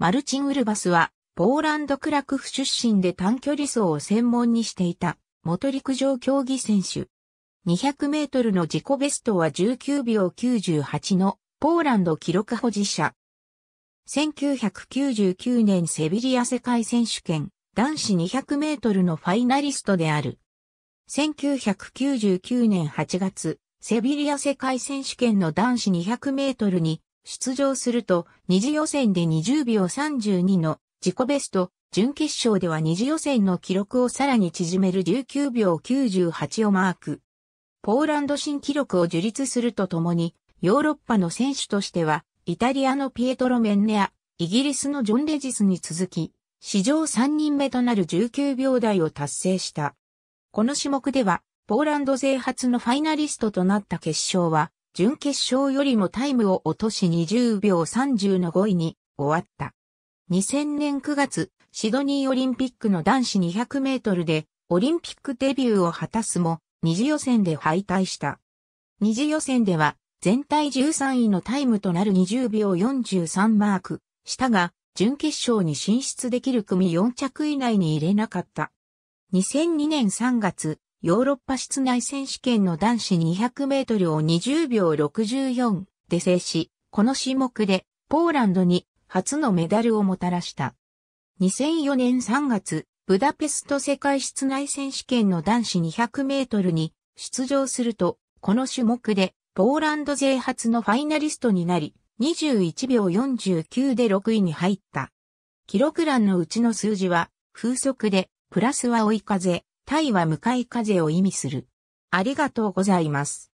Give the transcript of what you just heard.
マルチン・ウルバスは、ポーランドクラクフ出身で短距離走を専門にしていた、元陸上競技選手。200メートルの自己ベストは19秒98のポーランド記録保持者。1999年セビリア世界選手権男子200メートルのファイナリストである。1999年8月、セビリア世界選手権の男子200メートルに出場すると、二次予選で20秒32の自己ベスト、準決勝では二次予選の記録をさらに縮める19秒98をマーク。ポーランド新記録を樹立するとともに、ヨーロッパの選手としては、イタリアのピエトロ・メンネア、イギリスのジョン・レジスに続き、史上3人目となる19秒台を達成した。この種目では、ポーランド勢初のファイナリストとなった決勝は、準決勝よりもタイムを落とし20秒30の5位に終わった。2000年9月、シドニーオリンピックの男子200メートルで、オリンピックデビューを果たすも、二次予選で敗退した。二次予選では、全体13位のタイムとなる20秒43マーク、したが、準決勝に進出できる組4着以内に入れなかった。2002年3月、ヨーロッパ室内選手権の男子200メートルを20秒64で制し、この種目でポーランドに初のメダルをもたらした。2004年3月、ブダペスト世界室内選手権の男子200メートルに出場すると、この種目でポーランド勢初のファイナリストになり、21秒49で6位に入った。記録欄のうちの数字は、風速で、プラスは追い風、タイは向かい風を意味する。ありがとうございます。